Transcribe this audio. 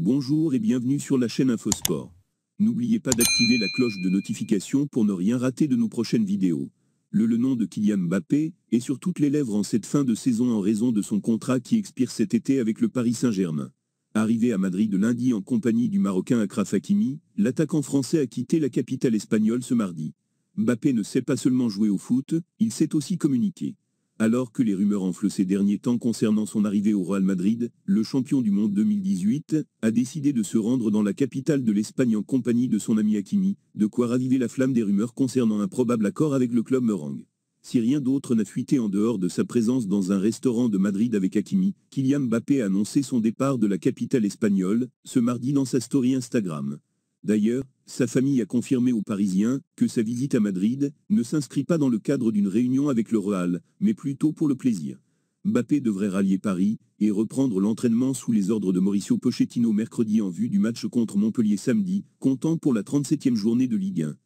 Bonjour et bienvenue sur la chaîne Infosport. N'oubliez pas d'activer la cloche de notification pour ne rien rater de nos prochaines vidéos. Le, le nom de Kylian Mbappé est sur toutes les lèvres en cette fin de saison en raison de son contrat qui expire cet été avec le Paris Saint-Germain. Arrivé à Madrid lundi en compagnie du Marocain Akraf Hakimi, l'attaquant français a quitté la capitale espagnole ce mardi. Mbappé ne sait pas seulement jouer au foot, il sait aussi communiquer. Alors que les rumeurs enflent ces derniers temps concernant son arrivée au Real Madrid, le champion du monde 2018 a décidé de se rendre dans la capitale de l'Espagne en compagnie de son ami Hakimi, de quoi raviver la flamme des rumeurs concernant un probable accord avec le club merengue. Si rien d'autre n'a fuité en dehors de sa présence dans un restaurant de Madrid avec Hakimi, Kylian Mbappé a annoncé son départ de la capitale espagnole, ce mardi dans sa story Instagram. D'ailleurs, sa famille a confirmé aux Parisiens que sa visite à Madrid ne s'inscrit pas dans le cadre d'une réunion avec le Real, mais plutôt pour le plaisir. Mbappé devrait rallier Paris et reprendre l'entraînement sous les ordres de Mauricio Pochettino mercredi en vue du match contre Montpellier samedi, comptant pour la 37e journée de Ligue 1.